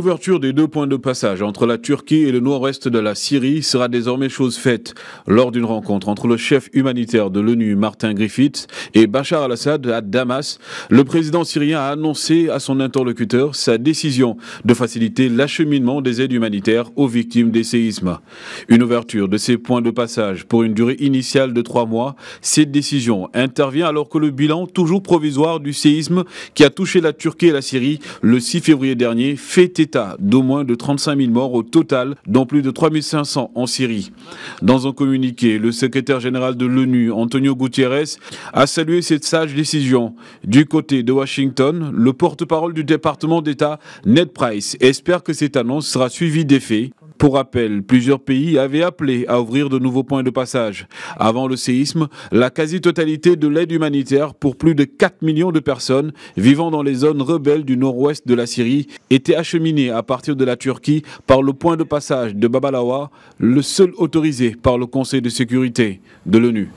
L'ouverture des deux points de passage entre la Turquie et le nord-est de la Syrie sera désormais chose faite lors d'une rencontre entre le chef humanitaire de l'ONU, Martin Griffiths, et Bachar al-Assad à Damas. Le président syrien a annoncé à son interlocuteur sa décision de faciliter l'acheminement des aides humanitaires aux victimes des séismes. Une ouverture de ces points de passage pour une durée initiale de trois mois, cette décision intervient alors que le bilan toujours provisoire du séisme qui a touché la Turquie et la Syrie le 6 février dernier fait d'au moins de 35 000 morts au total, dont plus de 3 500 en Syrie. Dans un communiqué, le secrétaire général de l'ONU, Antonio Gutiérrez, a salué cette sage décision. Du côté de Washington, le porte-parole du département d'État, Ned Price, espère que cette annonce sera suivie d'effets pour rappel, plusieurs pays avaient appelé à ouvrir de nouveaux points de passage. Avant le séisme, la quasi-totalité de l'aide humanitaire pour plus de 4 millions de personnes vivant dans les zones rebelles du nord-ouest de la Syrie était acheminée à partir de la Turquie par le point de passage de Babalawa, le seul autorisé par le Conseil de sécurité de l'ONU.